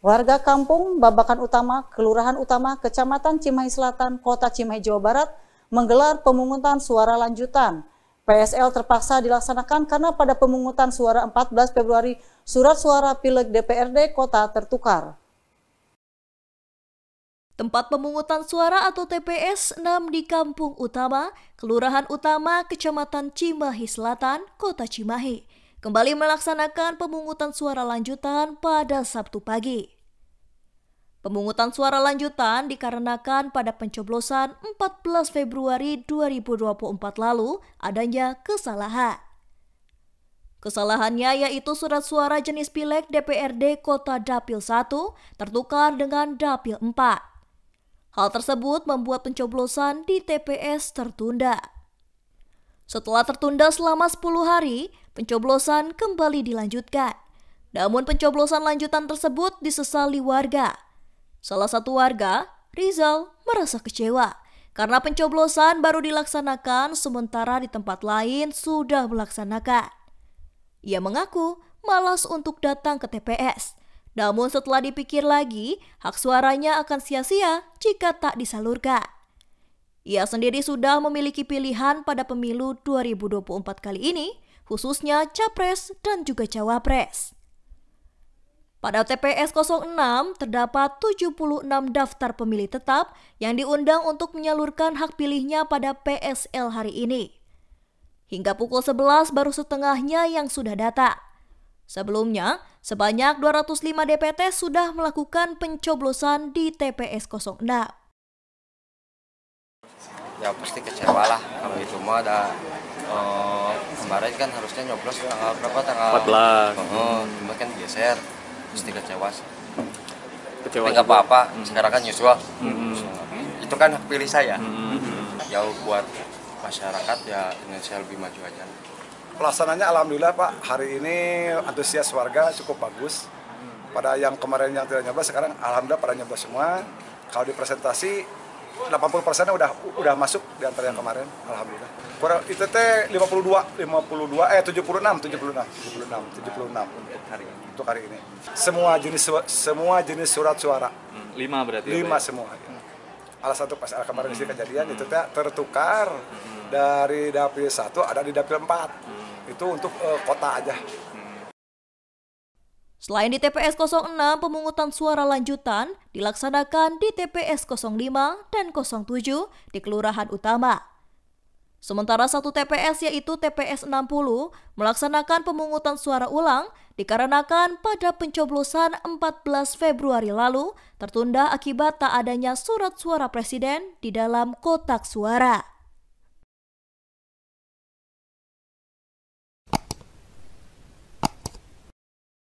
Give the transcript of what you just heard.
Warga kampung Babakan Utama, Kelurahan Utama, Kecamatan Cimahi Selatan, Kota Cimahi, Jawa Barat menggelar pemungutan suara lanjutan. PSL terpaksa dilaksanakan karena pada pemungutan suara 14 Februari surat suara Pileg DPRD Kota tertukar. Tempat pemungutan suara atau TPS 6 di Kampung Utama, Kelurahan Utama, Kecamatan Cimahi Selatan, Kota Cimahi kembali melaksanakan pemungutan suara lanjutan pada Sabtu pagi. Pemungutan suara lanjutan dikarenakan pada pencoblosan 14 Februari 2024 lalu adanya kesalahan. Kesalahannya yaitu surat suara jenis pilek DPRD Kota Dapil 1 tertukar dengan Dapil 4. Hal tersebut membuat pencoblosan di TPS tertunda. Setelah tertunda selama 10 hari, pencoblosan kembali dilanjutkan. Namun pencoblosan lanjutan tersebut disesali warga. Salah satu warga, Rizal, merasa kecewa karena pencoblosan baru dilaksanakan sementara di tempat lain sudah melaksanakan. Ia mengaku malas untuk datang ke TPS. Namun setelah dipikir lagi, hak suaranya akan sia-sia jika tak disalurkan. Ia sendiri sudah memiliki pilihan pada pemilu 2024 kali ini, khususnya Capres dan juga Cawapres. Pada TPS 06 terdapat 76 daftar pemilih tetap yang diundang untuk menyalurkan hak pilihnya pada PSL hari ini. Hingga pukul 11 baru setengahnya yang sudah datang. Sebelumnya, sebanyak 205 DPT sudah melakukan pencoblosan di TPS 06. Ya pasti kecewa lah kalau itu mah ada Eh, kemarin kan harusnya nyoblos tanggal eh, berapa tanggal 14 oh, cuma kan geser terus tiga kecewa kecewa nggak apa-apa hmm. sekarang kan usual hmm. Mm-hmm. itu kan hak pilih saya hmm. ya buat masyarakat ya Indonesia lebih maju aja pelaksananya alhamdulillah Pak hari ini antusias warga cukup bagus pada yang kemarin yang tidak nyoblos sekarang alhamdulillah pada nyoblos semua kalau di presentasi 80 persennya udah udah masuk di antara yang kemarin alhamdulillah kurang itu teh 52 52 eh 76 76 76 76 untuk hari ini untuk hari ini semua jenis semua jenis surat suara hmm, lima berarti ya, lima ya, semua ya. Alas satu pas al eh, kemarin hmm. kejadian hmm. itu teh hmm. tertukar hmm. dari dapil satu ada di dapil 4 hmm. itu untuk uh, kota aja Selain di TPS 06, pemungutan suara lanjutan dilaksanakan di TPS 05 dan 07 di Kelurahan Utama. Sementara satu TPS yaitu TPS 60 melaksanakan pemungutan suara ulang dikarenakan pada pencoblosan 14 Februari lalu tertunda akibat tak adanya surat suara presiden di dalam kotak suara.